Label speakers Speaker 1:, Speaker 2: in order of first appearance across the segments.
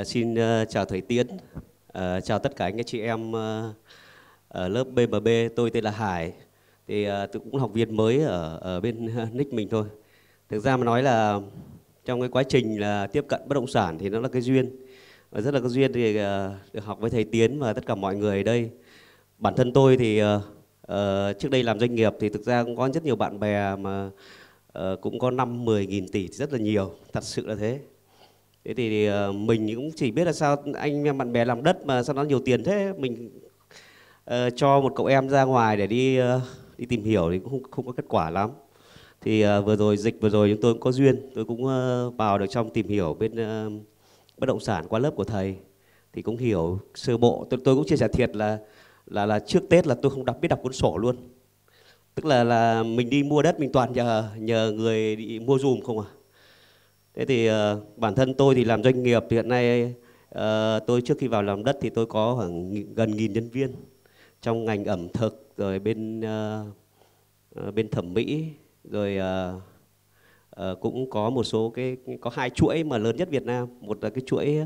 Speaker 1: Ờ, xin uh, chào thầy Tiến, uh, chào tất cả anh chị em uh, ở lớp BMB. Tôi tên là Hải, thì uh, tôi cũng học viên mới ở ở bên uh, nick mình thôi. Thực ra mà nói là trong cái quá trình là tiếp cận bất động sản thì nó là cái duyên và rất là cái duyên thì uh, được học với thầy Tiến và tất cả mọi người ở đây. Bản thân tôi thì uh, uh, trước đây làm doanh nghiệp thì thực ra cũng có rất nhiều bạn bè mà uh, cũng có năm mười nghìn tỷ thì rất là nhiều, thật sự là thế thế thì ờ, mình cũng chỉ biết là sao anh em bạn bè làm đất mà sao nó nhiều tiền thế mình uh, cho một cậu em ra ngoài để đi uh, đi tìm hiểu thì cũng không, không có kết quả lắm thì uh, vừa rồi dịch vừa rồi chúng tôi cũng có duyên tôi cũng uh, vào được trong tìm hiểu bên uh, bất động sản qua lớp của thầy thì cũng hiểu sơ bộ tôi, tôi cũng chia sẻ thiệt là là là trước tết là tôi không đọc biết đọc cuốn sổ luôn tức là là mình đi mua đất mình toàn nhờ nhờ người đi mua dùm không à Thế thì uh, bản thân tôi thì làm doanh nghiệp hiện nay uh, tôi trước khi vào làm đất thì tôi có khoảng gần nghìn nhân viên trong ngành ẩm thực rồi bên uh, bên thẩm mỹ rồi uh, uh, cũng có một số cái có hai chuỗi mà lớn nhất Việt Nam một là cái chuỗi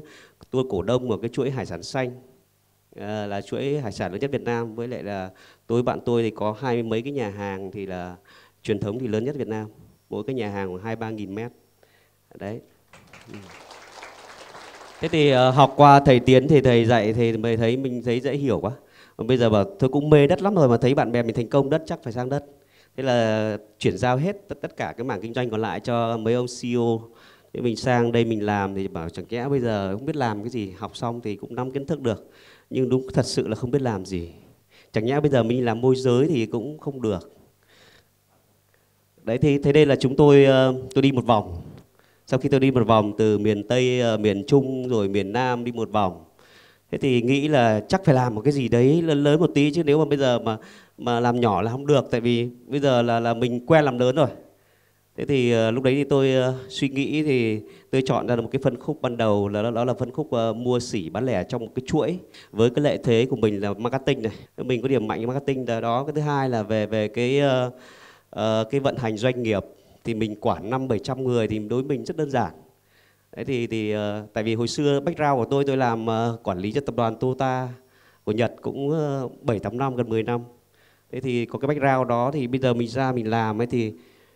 Speaker 1: tôi cổ đông một cái chuỗi hải sản xanh uh, là chuỗi hải sản lớn nhất Việt Nam với lại là tôi bạn tôi thì có hai mấy cái nhà hàng thì là truyền thống thì lớn nhất Việt Nam mỗi cái nhà hàng khoảng hai ba nghìn mét đấy thế thì ờ, học qua thầy tiến thì thầy dạy thì mới thấy mình thấy dễ hiểu quá còn bây giờ bảo tôi cũng mê đất lắm rồi mà thấy bạn bè mình thành công đất chắc phải sang đất thế là chuyển giao hết tất, tất cả cái mảng kinh doanh còn lại cho mấy ông CEO thế mình sang đây mình làm thì bảo chẳng kẽ bây giờ không biết làm cái gì học xong thì cũng nắm kiến thức được nhưng đúng thật sự là không biết làm gì chẳng nhẽ bây giờ mình làm môi giới thì cũng không được đấy thì thế đây là chúng tôi ờ, tôi đi một vòng sau khi tôi đi một vòng từ miền tây ờ, miền trung rồi miền nam đi một vòng thế thì nghĩ là chắc phải làm một cái gì đấy lớn lớn một tí chứ nếu mà bây giờ mà mà làm nhỏ là không được tại vì bây giờ là là mình quen làm lớn rồi thế thì uh, lúc đấy thì tôi uh, suy nghĩ thì tôi chọn ra một cái phân khúc ban đầu là đó là phân khúc uh, mua sỉ bán lẻ trong một cái chuỗi với cái lợi thế của mình là marketing này mình có điểm mạnh marketing đó cái thứ hai là về về cái uh, uh, cái vận hành doanh nghiệp thì mình quản năm bảy trăm người thì đối với mình rất đơn giản Đấy thì thì ờ, tại vì hồi xưa background của tôi tôi làm ờ, quản lý cho tập đoàn Toyota của Nhật cũng uh, 7 8 năm gần 10 năm. Thế thì có cái background đó thì bây giờ mình ra mình làm ấy thì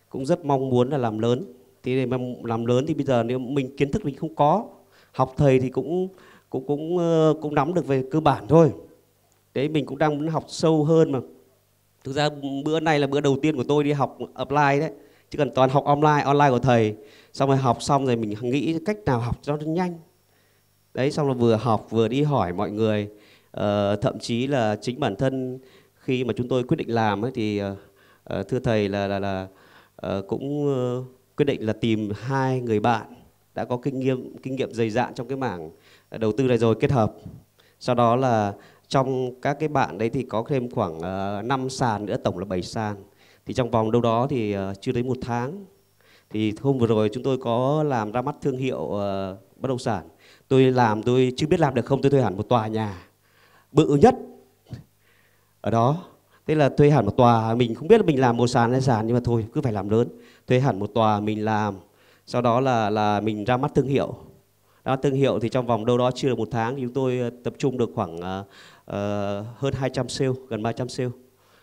Speaker 1: cũng rất mong muốn là làm lớn. Thế mà làm lớn thì bây giờ nếu mình kiến thức mình không có, học thầy thì cũng cũng cũng ờ, cũng nắm được về cơ bản thôi. Đấy mình cũng đang muốn học sâu hơn mà. Thực ra bữa nay là bữa đầu tiên của tôi đi học apply đấy chứ còn toàn học online online của thầy xong rồi học xong rồi mình nghĩ cách nào học cho nó nhanh đấy xong rồi vừa học vừa đi hỏi mọi người ờ, thậm chí là chính bản thân khi mà chúng tôi quyết định làm ấy, thì uh, thưa thầy là là, là uh, cũng uh, quyết định là tìm hai người bạn đã có kinh nghiệm kinh nghiệm dày dạn trong cái mảng đầu tư này rồi kết hợp sau đó là trong các cái bạn đấy thì có thêm khoảng uh, 5 sàn nữa tổng là 7 sàn thì trong vòng đâu đó thì ờ, chưa đến một tháng thì hôm vừa rồi chúng tôi có làm ra mắt thương hiệu ờ, bất động sản tôi làm tôi chưa biết làm được không tôi thuê hẳn một tòa nhà bự nhất ở đó thế là thuê hẳn một tòa mình không biết là mình làm một sàn hay sàn nhưng mà thôi cứ phải làm lớn thuê hẳn một tòa mình làm sau đó là là mình ra mắt thương hiệu ra mắt thương hiệu thì trong vòng đâu đó chưa được một tháng thì chúng tôi ờ, tập trung được khoảng uh, uh, hơn 200 sale gần 300 sale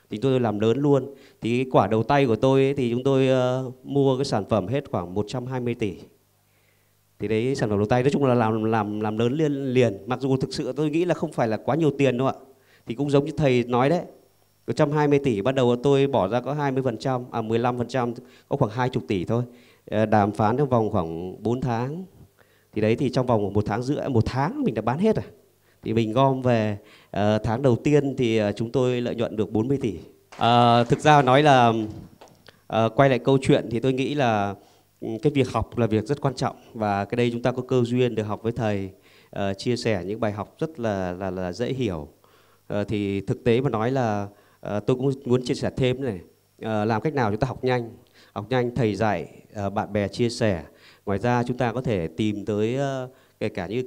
Speaker 1: thì tôi làm lớn luôn thì cái quả đầu tay của tôi ấy, thì chúng tôi uh, mua cái sản phẩm hết khoảng 120 tỷ thì đấy sản phẩm đầu tay nói chung là làm làm làm lớn liên liền mặc dù thực sự tôi nghĩ là không phải là quá nhiều tiền đâu ạ thì cũng giống như thầy nói đấy 120 tỷ bắt đầu tôi bỏ ra có 20% à 15% có khoảng 20 tỷ thôi ờ, đàm phán trong vòng khoảng 4 tháng thì đấy thì trong vòng một tháng rưỡi một tháng mình đã bán hết rồi thì mình gom về à, tháng đầu tiên thì ờ, chúng tôi lợi nhuận được 40 tỷ à, thực ra nói là à, quay lại câu chuyện thì tôi nghĩ là ừ, cái việc học là việc rất quan trọng và cái đây chúng ta có cơ duyên được học với thầy à, chia sẻ những bài học rất là là, là dễ hiểu à, thì thực tế mà nói là à, tôi cũng muốn chia sẻ thêm này à, làm cách nào chúng ta học nhanh học nhanh thầy dạy à, bạn bè chia sẻ ngoài ra chúng ta có thể tìm tới à, kể cả như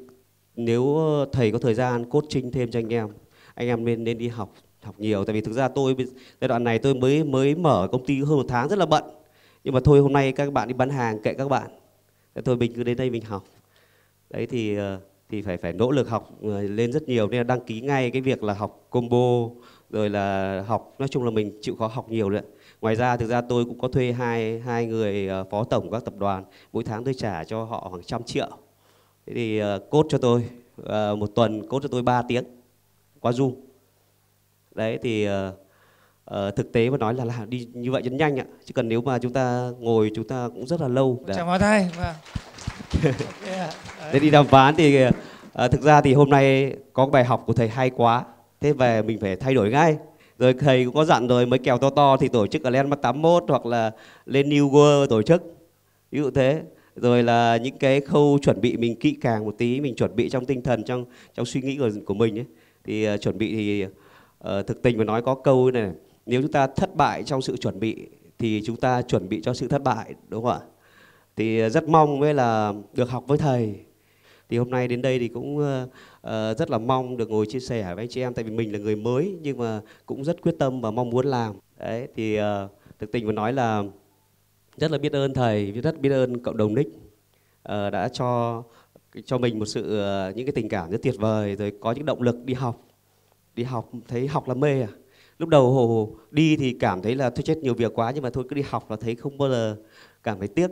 Speaker 1: nếu ờ, thầy có thời gian coaching thêm cho anh em anh em nên nên đi học học nhiều tại vì thực ra tôi giai đoạn này tôi mới mới mở công ty hơn một tháng rất là bận nhưng mà thôi hôm nay các bạn đi bán hàng kệ các bạn thôi mình cứ đến đây mình học đấy thì ờ, thì phải phải nỗ lực học ờ, lên rất nhiều nên là đăng ký ngay cái việc là học combo rồi là học nói chung là mình chịu khó học nhiều nữa ngoài ra thực ra tôi cũng có thuê hai hai người phó tổng các tập đoàn mỗi tháng tôi trả cho họ khoảng trăm triệu thế thì ờ, cốt cho tôi ờ, một tuần cốt cho tôi 3 tiếng qua zoom đấy thì ờ, thực tế mà nói là, là đi như vậy rất nhanh ạ chứ cần nếu mà chúng ta ngồi chúng ta cũng rất là lâu chào mọi thay mà để đi đàm phán thì thực ra thì hôm nay có bài học của thầy hay quá thế về mình phải thay đổi ngay rồi thầy cũng có dặn rồi mới kèo to to thì tổ chức ở Landmark 81 hoặc là lên New World tổ chức ví dụ thế rồi là những cái khâu chuẩn bị mình kỹ càng một tí mình chuẩn bị trong tinh thần trong trong suy nghĩ của của mình ấy. thì uh, chuẩn bị thì uh, thực tình mà nói có câu này nếu chúng ta thất bại trong sự chuẩn bị thì chúng ta chuẩn bị cho sự thất bại đúng không ạ thì ờ, rất mong với là được học với thầy thì hôm nay đến đây thì cũng uh, rất là mong được ngồi chia sẻ với chị em tại vì mình là người mới nhưng mà cũng rất quyết tâm và mong muốn làm đấy thì uh, thực tình mà nói là rất là biết ơn thầy rất biết ơn cộng đồng nick ờ, đã cho cho mình một sự ờ, những cái tình cảm rất tuyệt vời rồi có những động lực đi học đi học thấy học là mê à lúc đầu hồ, hồ đi thì cảm thấy là thôi chết nhiều việc quá nhưng mà thôi cứ đi học là thấy không bao giờ cảm thấy tiếc